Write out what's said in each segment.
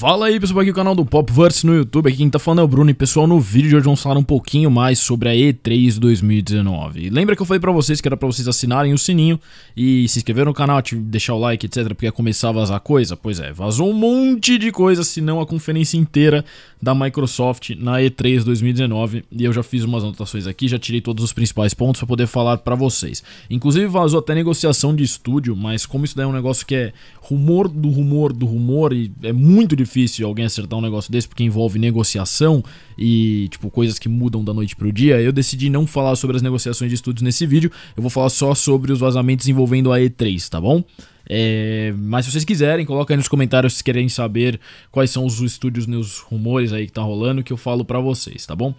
Fala aí pessoal, aqui é o canal do Popverse no YouTube, aqui quem tá falando é o Bruno e pessoal, no vídeo de hoje vamos falar um pouquinho mais sobre a E3 2019. E lembra que eu falei pra vocês que era pra vocês assinarem o sininho e se inscrever no canal, deixar o like, etc, porque ia começar a vazar coisa? Pois é, vazou um monte de coisa, se não a conferência inteira da Microsoft na E3 2019 e eu já fiz umas anotações aqui, já tirei todos os principais pontos pra poder falar pra vocês. Inclusive vazou até negociação de estúdio, mas como isso daí é um negócio que é rumor do rumor do rumor e é muito difícil difícil alguém acertar um negócio desse porque envolve negociação e, tipo, coisas que mudam da noite pro dia, eu decidi não falar sobre as negociações de estudos nesse vídeo. Eu vou falar só sobre os vazamentos envolvendo a E3, tá bom? É, mas se vocês quiserem, coloca aí nos comentários se querem saber quais são os estúdios, os rumores aí que tá rolando, que eu falo para vocês, tá bom?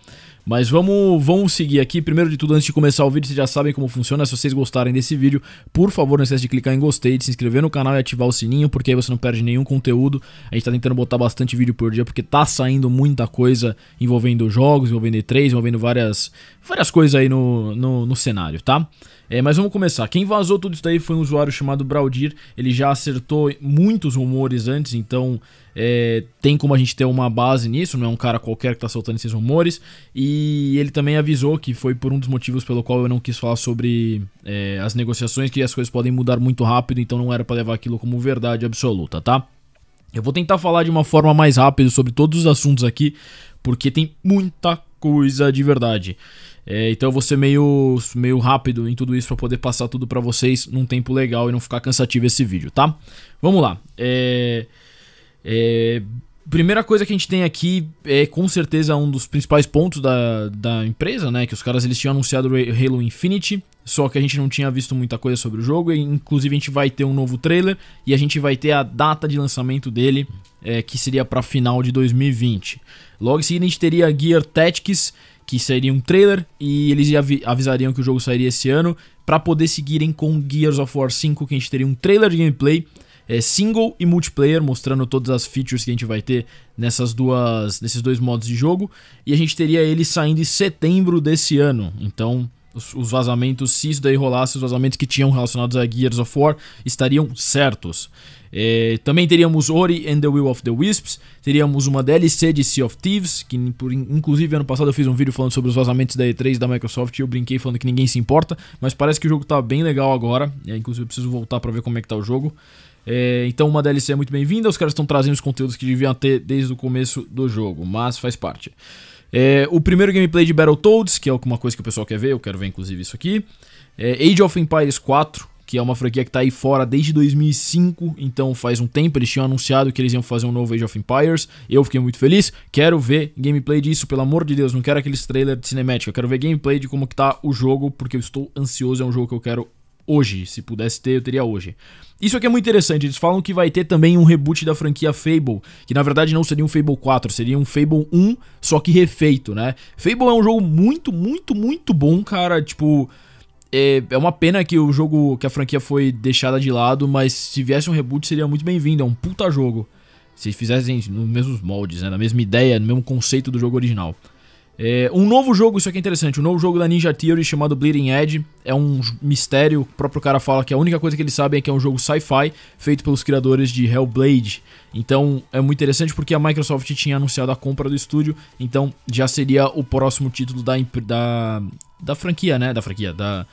Mas vamos, vamos seguir aqui. Primeiro de tudo, antes de começar o vídeo, vocês já sabem como funciona. Se vocês gostarem desse vídeo, por favor, não esqueça de clicar em gostei, de se inscrever no canal e ativar o sininho, porque aí você não perde nenhum conteúdo. A gente tá tentando botar bastante vídeo por dia, porque tá saindo muita coisa envolvendo jogos, envolvendo E3, envolvendo várias, várias coisas aí no, no, no cenário, tá? É, mas vamos começar. Quem vazou tudo isso daí foi um usuário chamado Braudir. Ele já acertou muitos rumores antes, então é, tem como a gente ter uma base nisso, não é um cara qualquer que está soltando esses rumores. E ele também avisou que foi por um dos motivos pelo qual eu não quis falar sobre é, as negociações, que as coisas podem mudar muito rápido, então não era para levar aquilo como verdade absoluta, tá? Eu vou tentar falar de uma forma mais rápida sobre todos os assuntos aqui, porque tem muita coisa de verdade. É, então eu vou ser meio, meio rápido em tudo isso para poder passar tudo para vocês num tempo legal e não ficar cansativo esse vídeo, tá? Vamos lá. É. É, primeira coisa que a gente tem aqui é com certeza um dos principais pontos da, da empresa, né? Que os caras eles tinham anunciado Halo Infinity, só que a gente não tinha visto muita coisa sobre o jogo. E, inclusive a gente vai ter um novo trailer e a gente vai ter a data de lançamento dele, é, que seria para final de 2020. Logo em seguida a gente teria Gear Tactics, que seria um trailer e eles av avisariam que o jogo sairia esse ano, para poder seguirem com Gears of War 5, que a gente teria um trailer de gameplay é, single e multiplayer, mostrando todas as features que a gente vai ter nessas duas, nesses dois modos de jogo. E a gente teria ele saindo em setembro desse ano. Então os, os, vazamentos, se isso daí rolasse, os vazamentos que tinham relacionados a Gears of War estariam certos. É, também teríamos Ori and the Will of the Wisps, teríamos uma DLC de Sea of Thieves, que inclusive ano passado eu fiz um vídeo falando sobre os vazamentos da E3 da Microsoft e eu brinquei falando que ninguém se importa, mas parece que o jogo tá bem legal agora, é, inclusive eu preciso voltar para ver como é que tá o jogo. É, então uma DLC é muito bem-vinda, os caras estão trazendo os conteúdos que deviam ter desde o começo do jogo, mas faz parte. É, o primeiro gameplay de Battletoads, que é alguma coisa que o pessoal quer ver, eu quero ver inclusive isso aqui. É, Age of Empires 4, que é uma franquia que tá aí fora desde 2005, então faz um tempo eles tinham anunciado que eles iam fazer um novo Age of Empires. Eu fiquei muito feliz, quero ver gameplay disso, pelo amor de Deus, não quero aqueles trailer de cinemática, eu quero ver gameplay de como que tá o jogo, porque eu estou ansioso, é um jogo que eu quero hoje. Se pudesse ter, eu teria hoje. Isso aqui é muito interessante, eles falam que vai ter também um reboot da franquia Fable, que na verdade não seria um Fable 4, seria um Fable 1, só que refeito, né? Fable é um jogo muito, muito, muito bom, cara, tipo... É, é uma pena que o jogo, que a franquia foi deixada de lado, mas se viesse um reboot seria muito bem-vindo, é um puta jogo. Se fizessem nos mesmos moldes, né? na mesma ideia, no mesmo conceito do jogo original. É, um novo jogo, isso aqui é interessante, um novo jogo da Ninja Theory chamado Bleeding Edge. É um mistério, o próprio cara fala que a única coisa que eles sabem é que é um jogo sci-fi feito pelos criadores de Hellblade. Então é muito interessante porque a Microsoft tinha anunciado a compra do estúdio, então já seria o próximo título da, da, da franquia, né? Da franquia, da,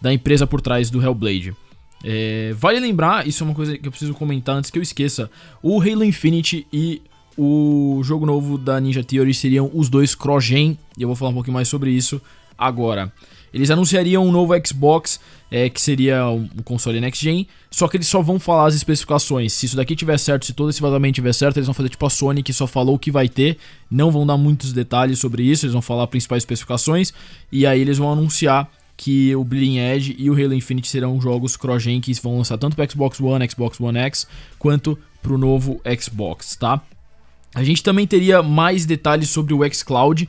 da empresa por trás do Hellblade. É, vale lembrar, isso é uma coisa que eu preciso comentar antes que eu esqueça: o Halo Infinite e o jogo novo da Ninja Theory seriam os dois Crogen, e eu vou falar um pouquinho mais sobre isso agora. Eles anunciariam um novo Xbox, é, que seria o console next gen, só que eles só vão falar as especificações. Se isso daqui tiver certo, se todo esse vazamento tiver certo, eles vão fazer tipo a Sony que só falou o que vai ter, não vão dar muitos detalhes sobre isso, eles vão falar as principais especificações e aí eles vão anunciar que o Bleeding Edge e o Halo Infinite serão jogos cross-gen que vão lançar tanto para Xbox One, Xbox One X, quanto para o novo Xbox, tá? A gente também teria mais detalhes sobre o xCloud,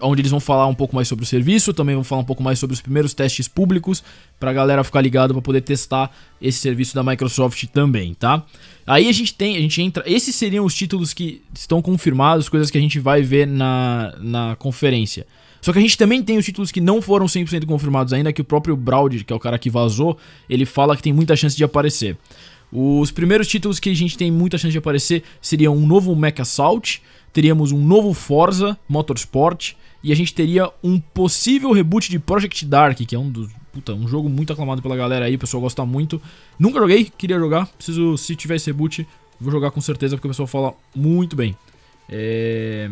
onde eles vão falar um pouco mais sobre o serviço, também vão falar um pouco mais sobre os primeiros testes públicos, para a galera ficar ligado para poder testar esse serviço da Microsoft também, tá? Aí a gente tem, a gente entra, esses seriam os títulos que estão confirmados, coisas que a gente vai ver na, na conferência. Só que a gente também tem os títulos que não foram 100% confirmados ainda, que o próprio Braud, que é o cara que vazou, ele fala que tem muita chance de aparecer. Os primeiros títulos que a gente tem muita chance de aparecer seriam um novo Mech Assault, teríamos um novo Forza Motorsport e a gente teria um possível reboot de Project Dark, que é um dos puta, um jogo muito aclamado pela galera aí, o pessoal gosta muito. Nunca joguei, queria jogar, preciso se tiver esse reboot, vou jogar com certeza porque o pessoal fala muito bem. É...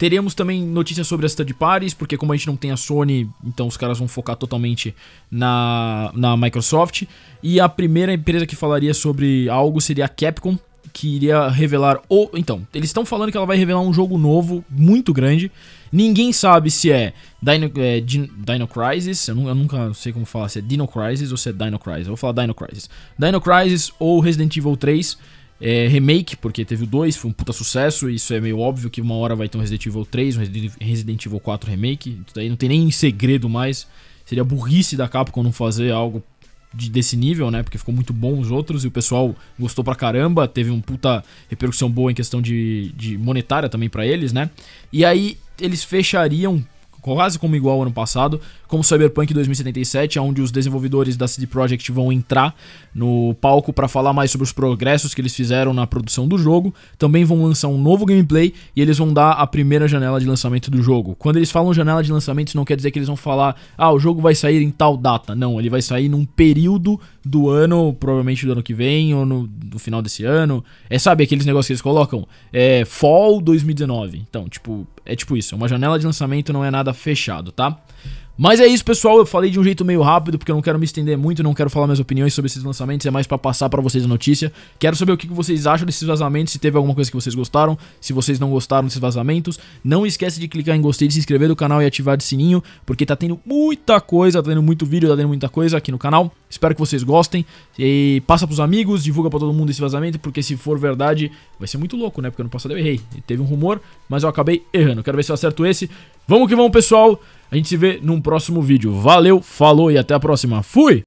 Teremos também notícias sobre as third Paris, porque como a gente não tem a Sony, então os caras vão focar totalmente na, na Microsoft. E a primeira empresa que falaria sobre algo seria a Capcom, que iria revelar ou então eles estão falando que ela vai revelar um jogo novo muito grande ninguém sabe se é Dino, é, Dino Crisis eu, eu, nunca sei como falar se é Dino Crisis ou se é Dino Crisis eu vou falar Dino Crisis Dino Crisis ou Resident Evil 3 é, remake, porque teve o 2, foi um puta sucesso, e isso é meio óbvio que uma hora vai ter um Resident Evil 3, um Resident Evil 4 remake, isso daí não tem nem segredo mais. Seria burrice da Capcom não fazer algo de, desse nível, né? Porque ficou muito bom os outros e o pessoal gostou pra caramba, teve uma puta repercussão boa em questão de, de monetária também para eles, né? E aí eles fechariam quase como igual ao ano passado, como Cyberpunk 2077, onde os desenvolvedores da CD Projekt vão entrar no palco para falar mais sobre os progressos que eles fizeram na produção do jogo. Também vão lançar um novo gameplay e eles vão dar a primeira janela de lançamento do jogo. Quando eles falam janela de lançamento, isso não quer dizer que eles vão falar, ah, o jogo vai sair em tal data. Não, ele vai sair num período do ano, provavelmente do ano que vem ou no, no final desse ano. É, sabe, aqueles negócios que eles colocam? É Fall 2019. Então, tipo, é tipo isso, uma janela de lançamento não é nada fechado, tá? Mas é isso, pessoal. Eu falei de um jeito meio rápido, porque eu não quero me estender muito, não quero falar minhas opiniões sobre esses lançamentos, é mais para passar para vocês a notícia. Quero saber o que vocês acham desses vazamentos, se teve alguma coisa que vocês gostaram, se vocês não gostaram desses vazamentos. Não esquece de clicar em gostei, de se inscrever no canal e ativar o sininho, porque tá tendo muita coisa, tá tendo muito vídeo, tá tendo muita coisa aqui no canal. Espero que vocês gostem. E passa pros amigos, divulga para todo mundo esse vazamento, porque se for verdade, vai ser muito louco, né? Porque no passado eu errei. Teve um rumor, mas eu acabei errando. Quero ver se eu acerto esse. Vamos que vamos, pessoal. A gente se vê num próximo vídeo. Valeu, falou e até a próxima. Fui!